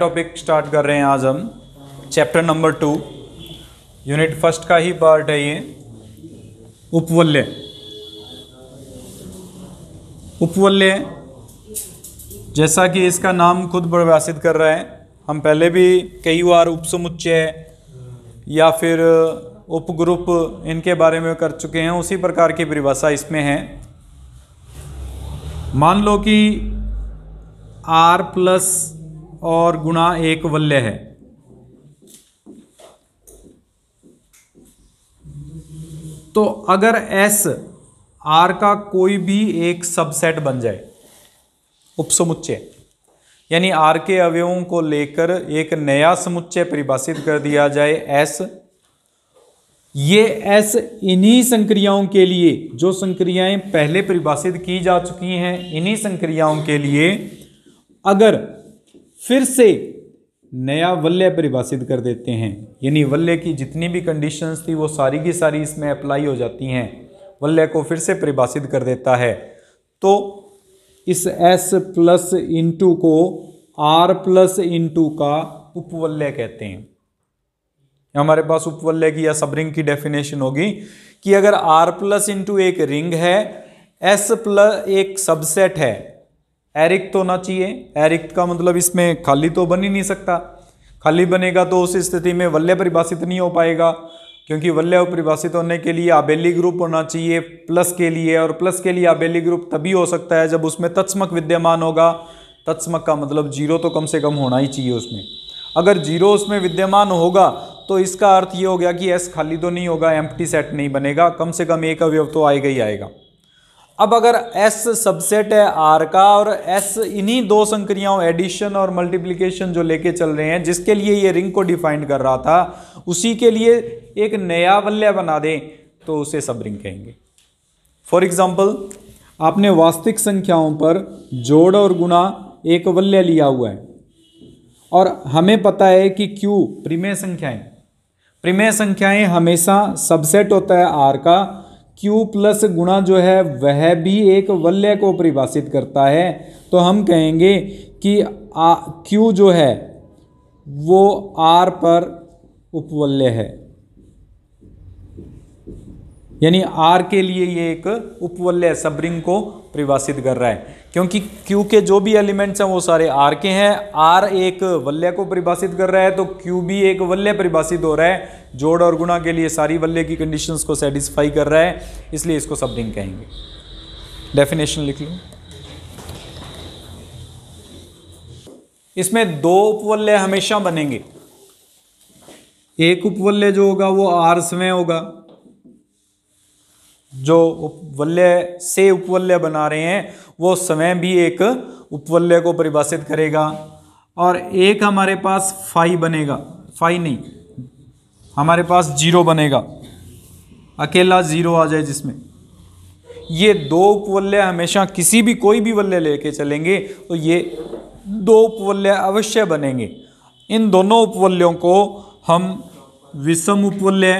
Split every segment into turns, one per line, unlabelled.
topic start कर रहे हैं आज हम chapter number two unit first का ही पार्ट है ये उपवल्य उपवल्य जैसा कि इसका नाम खुद परिभाषित कर रहा है हम पहले भी कई बार उपसमुच्चय या फिर उपग्रुप इनके बारे में कर चुके हैं उसी प्रकार की परिभाषा इसमें है मान लो कि आर प्लस और गुणा एक वल्य है तो अगर एस आर का कोई भी एक सबसेट बन जाए उपसमुच्चय यानी आर के अवयवों को लेकर एक नया समुच्चय परिभाषित कर दिया जाए S ये S इन्हीं संक्रियाओं के लिए जो संक्रियाएं पहले परिभाषित की जा चुकी हैं इन्हीं संक्रियाओं के लिए अगर फिर से नया वल्य परिभाषित कर देते हैं यानी वल्य की जितनी भी कंडीशंस थी वो सारी की सारी इसमें अप्लाई हो जाती हैं वल्य को फिर से परिभाषित कर देता है तो इस एस प्लस इंटू को आर प्लस इंटू का उपवल्य कहते हैं हमारे पास उपवल्य की या सब रिंग की डेफिनेशन होगी कि अगर आर प्लस इंटू एक रिंग है एस प्लस एक सबसेट है एरिक्त तो होना चाहिए एरिक्त का मतलब इसमें खाली तो बन ही नहीं सकता खाली बनेगा तो उस स्थिति में वल्य परिभाषित नहीं हो पाएगा क्योंकि वल्य परिभाषित होने के लिए आबेली ग्रुप होना चाहिए प्लस के लिए और प्लस के लिए आबेली ग्रुप तभी हो सकता है जब उसमें तत्समक विद्यमान होगा तत्समक का मतलब जीरो तो कम से कम होना ही चाहिए उसमें अगर जीरो उसमें विद्यमान होगा तो इसका अर्थ ये हो गया कि एस खाली तो नहीं होगा एम्प्टी सेट नहीं बनेगा कम से कम एक अवयव तो आएगा ही आएगा अब अगर एस सबसेट है आर का और एस इन्हीं दो संक्रियाओं एडिशन और मल्टीप्लीकेशन जो लेके चल रहे हैं जिसके लिए ये रिंग को डिफाइन कर रहा था उसी के लिए एक नया वल्य बना दें तो उसे सब रिंग कहेंगे फॉर एग्जाम्पल आपने वास्तविक संख्याओं पर जोड़ और गुना एक वल्य लिया हुआ है और हमें पता है कि क्यू प्रिमेय संख्याएं प्रिमेय संख्याएं हमेशा सबसेट होता है आर का क्यू प्लस गुणा जो है वह भी एक वल्य को परिभाषित करता है तो हम कहेंगे कि आ, क्यू जो है वो आर पर उपवल्य है यानी आर के लिए ये एक उपवल्य सबरिंग को परिभाषित कर रहा है क्योंकि क्यू के जो भी एलिमेंट्स हैं वो सारे आर के हैं आर एक वल्य को परिभाषित कर रहा है तो क्यू भी एक वल्य परिभाषित हो रहा है जोड़ और गुणा के लिए सारी वल्य की कंडीशन को सेटिस्फाई कर रहा है इसलिए इसको सब रिंग कहेंगे डेफिनेशन लिख लूँ इसमें दो उपवल्य हमेशा बनेंगे एक उपवल्य जो होगा वो आर स्वयं होगा जो उपवल्य से उपवल्य बना रहे हैं वो स्वयं भी एक उपवल्य को परिभाषित करेगा और एक हमारे पास फाई बनेगा फाई नहीं हमारे पास जीरो बनेगा अकेला जीरो आ जाए जिसमें ये दो उपवल्य हमेशा किसी भी कोई भी वल्य लेके चलेंगे तो ये दो उपवल्य अवश्य बनेंगे इन दोनों उपवल्यों को हम विषम उपवल्य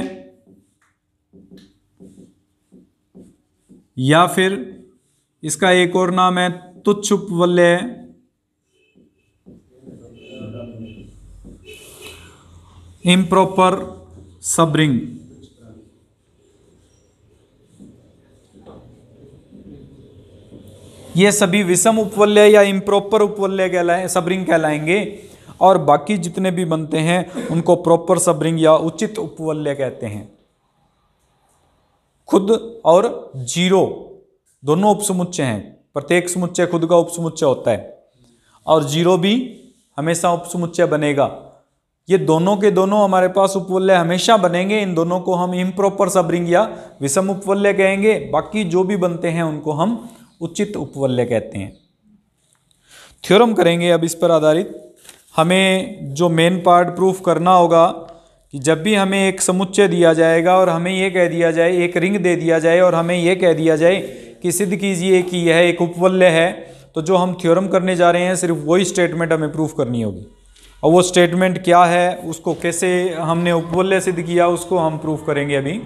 या फिर इसका एक और नाम है तुच्छ उपवलय इम्प्रॉपर सबरिंग ये सभी विषम उपवल्य या इम्प्रॉपर उपवल्य कहलाए सबरिंग कहलाएंगे और बाकी जितने भी बनते हैं उनको प्रॉपर सबरिंग या उचित उपवल्य कहते हैं खुद और जीरो दोनों उपसमुच्चय हैं प्रत्येक समुच्चय खुद का उपसमुच्चय होता है और जीरो भी हमेशा उपसमुच्चय बनेगा ये दोनों के दोनों हमारे पास उपवलय हमेशा बनेंगे इन दोनों को हम इम्प्रॉपर सबरिंग या विषम उपवलय कहेंगे बाकी जो भी बनते हैं उनको हम उचित उपवलय कहते हैं थ्योरम करेंगे अब इस पर आधारित हमें जो मेन पार्ट प्रूफ करना होगा कि जब भी हमें एक समुच्चय दिया जाएगा और हमें यह कह दिया जाए एक रिंग दे दिया जाए और हमें यह कह दिया जाए कि सिद्ध कीजिए कि यह एक उपवल्य है तो जो हम थ्योरम करने जा रहे हैं सिर्फ वही स्टेटमेंट हमें प्रूफ करनी होगी और वो स्टेटमेंट क्या है उसको कैसे हमने उपवल्य सिद्ध किया उसको हम प्रूफ करेंगे अभी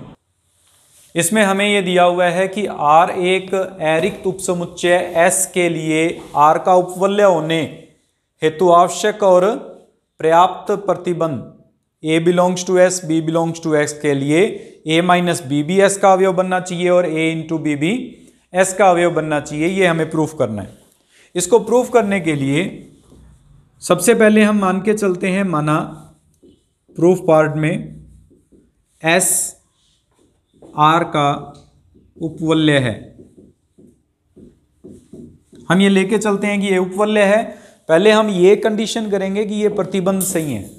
इसमें हमें ये दिया हुआ है कि आर एक एरिक्त उपसमुच्चय एस के लिए आर का उपवल्य होने हेतु आवश्यक और पर्याप्त प्रतिबंध a belongs to S b belongs to x के लिए a minus b b S का अवयव बनना चाहिए और a into b b S का अवयव बनना चाहिए ये हमें प्रूफ करना है इसको प्रूफ करने के लिए सबसे पहले हम मान के चलते हैं माना प्रूफ पार्ट में एस आर का उपवल्य है हम ये लेके चलते हैं कि ये उपवल्य है पहले हम ये कंडीशन करेंगे कि ये प्रतिबंध सही है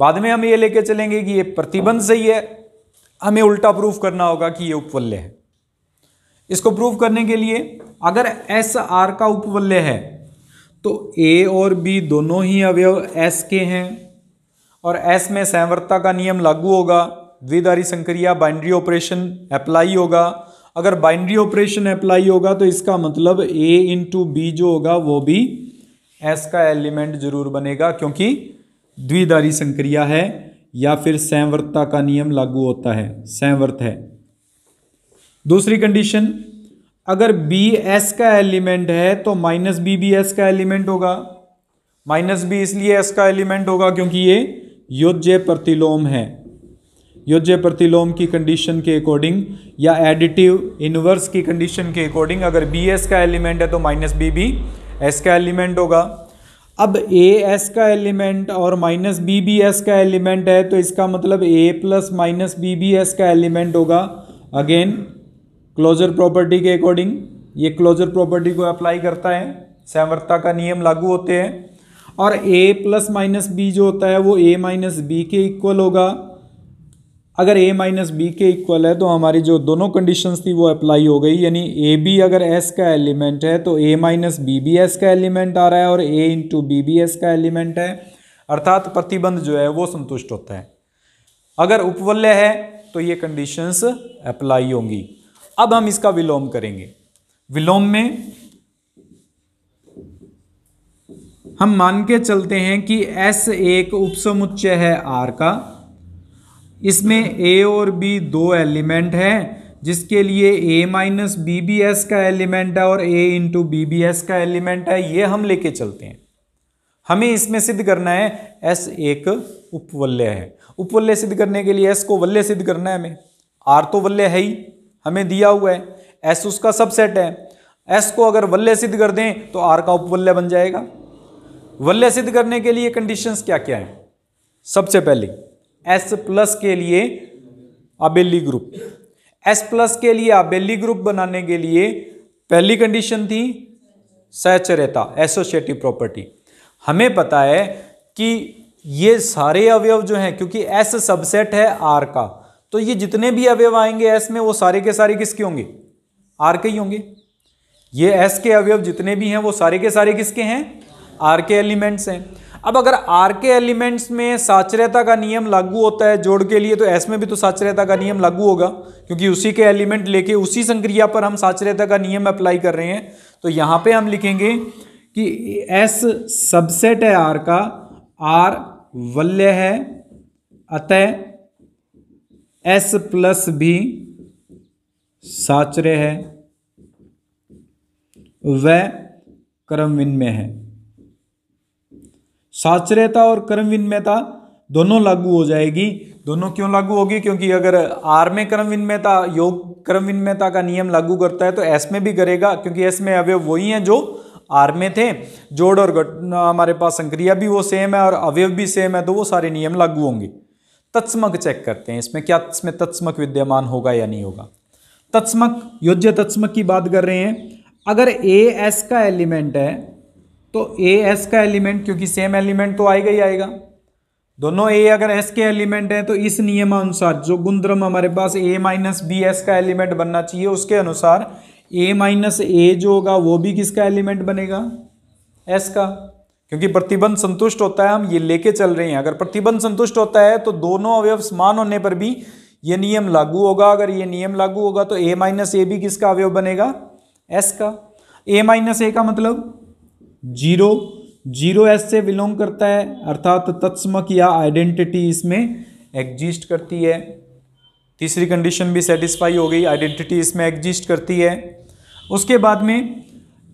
बाद में हम ये लेके चलेंगे कि ये प्रतिबंध सही है हमें उल्टा प्रूफ करना होगा कि ये उपवल्य है इसको प्रूफ करने के लिए अगर एस आर का उपवल्य है तो ए और बी दोनों ही अवयव एस के हैं और एस में सैवरता का नियम लागू होगा द्विदारी संक्रिया बाइंड्री ऑपरेशन अप्लाई होगा अगर बाइंड्री ऑपरेशन अप्लाई होगा तो इसका मतलब ए इंटू बी जो होगा वो भी एस का एलिमेंट जरूर बनेगा क्योंकि द्विदारी संक्रिया है या फिर संवर्तता का नियम लागू होता है संवर्त है दूसरी कंडीशन अगर बी एस का एलिमेंट है तो माइनस बी भी एस का एलिमेंट होगा माइनस बी इसलिए एस का एलिमेंट होगा क्योंकि ये योज्य प्रतिलोम है योज्य प्रतिलोम की कंडीशन के अकॉर्डिंग या एडिटिव इनवर्स की कंडीशन के अकॉर्डिंग अगर बी एस का एलिमेंट है तो माइनस बी भी एस का एलिमेंट होगा अब ए एस का एलिमेंट और माइनस बी बी एस का एलिमेंट है तो इसका मतलब a plus minus b b S का एलिमेंट होगा अगेन क्लोजर प्रॉपर्टी के अकॉर्डिंग ये क्लोजर प्रॉपर्टी को अप्लाई करता है सहमर्ता का नियम लागू होते हैं और ए प्लस माइनस बी जो होता है वो ए माइनस बी के इक्वल होगा अगर ए माइनस बी के इक्वल है तो हमारी जो दोनों कंडीशंस थी वो अप्लाई हो गई यानी ए बी अगर एस का एलिमेंट है तो a minus b b S का एलिमेंट आ रहा है और a into b b S का एलिमेंट है अर्थात प्रतिबंध जो है वो संतुष्ट होता है अगर उपवल्य है तो ये कंडीशंस अप्लाई होंगी अब हम इसका विलोम करेंगे विलोम में हम मान के चलते हैं कि एस एक उपसमुच्चय है आर का इसमें ए और बी दो एलिमेंट हैं जिसके लिए a minus b b S का एलिमेंट है और a into b b S का एलिमेंट है ये हम लेके चलते हैं हमें इसमें सिद्ध करना है एस एक उपवल्य है उपवल्य सिद्ध करने के लिए एस को वल्य सिद्ध करना है हमें आर तो वल्य है ही हमें दिया हुआ है एस उसका सबसेट है एस को अगर वल्य सिद्ध कर दें तो आर का उपवल्य बन जाएगा वल्य सिद्ध करने के लिए कंडीशंस क्या क्या हैं सबसे पहले एस प्लस के लिए अबेली ग्रुप एस प्लस के लिए अबेली ग्रुप बनाने के लिए पहली कंडीशन थी सैचरेता एसोसिएटिव प्रॉपर्टी हमें पता है कि ये सारे अवयव जो हैं क्योंकि एस सबसेट है आर का तो ये जितने भी अवयव आएंगे एस में वो सारे के सारे किसके होंगे आर के ही होंगे ये एस के अवयव जितने भी हैं वो सारे के सारे किसके हैं आर के एलिमेंट्स हैं अब अगर आर के एलिमेंट्स में साचरता का नियम लागू होता है जोड़ के लिए तो एस में भी तो साचरता का नियम लागू होगा क्योंकि उसी के एलिमेंट लेके उसी संक्रिया पर हम साक्षरता का नियम अप्लाई कर रहे हैं तो यहाँ पे हम लिखेंगे कि एस सबसेट है आर का आर वल्य है अतः एस प्लस भी साचर्य है वह क्रमविन में है साक्षरता और कर्म विनिमयता दोनों लागू हो जाएगी दोनों क्यों लागू होगी क्योंकि अगर आर में कर्म विनिमयता योग कर्म विनिमयता का नियम लागू करता है तो एस में भी करेगा क्योंकि एस में अवयव वही हैं जो आर में थे जोड़ और घट हमारे पास संक्रिया भी वो सेम है और अवयव भी सेम है तो वो सारे नियम लागू होंगे तत्समक चेक करते हैं इसमें क्या इसमें तत्समक विद्यमान होगा या नहीं होगा तत्समक योज्य तत्समक की बात कर रहे हैं अगर ए एस का एलिमेंट है तो ए एस का एलिमेंट क्योंकि सेम एलिमेंट तो आएगा ही आएगा दोनों ए अगर एस के एलिमेंट हैं तो इस नियमानुसार जो गुंद्रम हमारे पास ए माइनस बी एस का एलिमेंट बनना चाहिए उसके अनुसार ए माइनस ए जो होगा वो भी किसका एलिमेंट बनेगा एस का क्योंकि प्रतिबंध संतुष्ट होता है हम ये लेके चल रहे हैं अगर प्रतिबंध संतुष्ट होता है तो दोनों अवयव समान होने पर भी ये नियम लागू होगा अगर ये नियम लागू होगा तो ए माइनस ए भी किसका अवयव बनेगा एस का ए माइनस ए का मतलब जीरो जीरो एस से बिलोंग करता है अर्थात तत्समक या आइडेंटिटी इसमें एग्जिस्ट करती है तीसरी कंडीशन भी सेटिस्फाई हो गई आइडेंटिटी इसमें एग्जिस्ट करती है उसके बाद में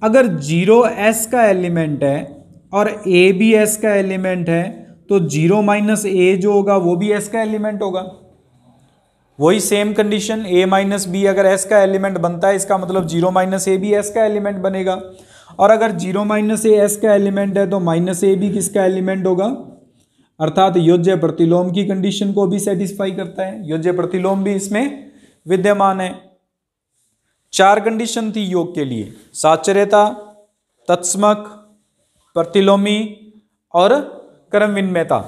अगर जीरो एस का एलिमेंट है और ए भी एस का एलिमेंट है तो जीरो माइनस ए जो होगा वो भी एस का एलिमेंट होगा वही same condition a minus b अगर एस का एलिमेंट बनता है इसका मतलब जीरो माइनस ए भी एस का एलिमेंट बनेगा और अगर जीरो माइनस ए एस का एलिमेंट है तो माइनस ए भी किसका एलिमेंट होगा अर्थात योज्य प्रतिलोम की कंडीशन को भी सेटिस्फाई करता है योज्य प्रतिलोम भी इसमें विद्यमान है चार कंडीशन थी योग के लिए साक्षरता तत्समक प्रतिलोमी और कर्म विनिमयता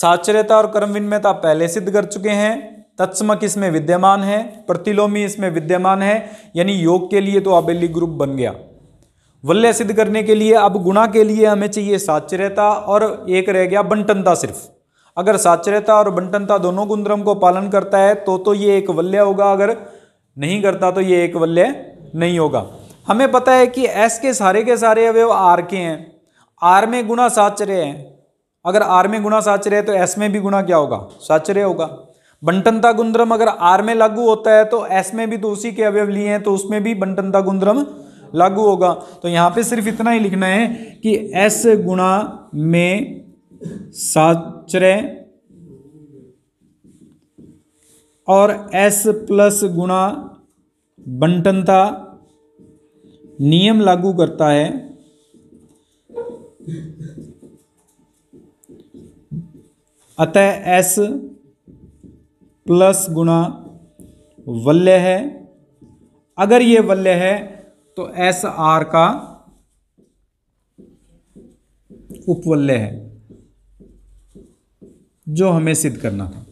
साक्षरता और कर्म पहले सिद्ध कर चुके हैं तत्समक इसमें विद्यमान है प्रतिलोमी इसमें विद्यमान है यानी योग के लिए तो आबेली ग्रुप बन गया वल्य सिद्ध करने के लिए अब गुणा के लिए हमें चाहिए साक्षरता और एक रह गया बंटनता सिर्फ अगर साक्षरता और बंटनता दोनों गुणधर्म को पालन करता है तो तो ये एक वल्य होगा अगर नहीं करता तो ये एक वल्य नहीं होगा हमें पता है कि एस के सारे के सारे अवयव आर के हैं आर में गुणा साक्षर्य है अगर आर में गुणा साक्षर्य है तो एस में भी गुणा क्या होगा साक्षर्य होगा बंटनता गुणधर्म अगर आर में लागू होता है तो एस में भी तो उसी के अवयव लिए हैं तो उसमें भी बंटनता गुणधर्म लागू होगा तो यहाँ पे सिर्फ इतना ही लिखना है कि एस गुणा में साचरे और एस प्लस गुणा बंटनता नियम लागू करता है अतः एस प्लस गुणा वल्य है अगर ये वल्य है तो एस आर का उपवल्य है जो हमें सिद्ध करना था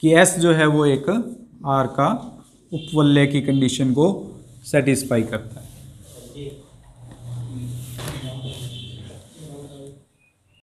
कि एस जो है वो एक आर का उपवल्य की कंडीशन को सेटिस्फाई करता है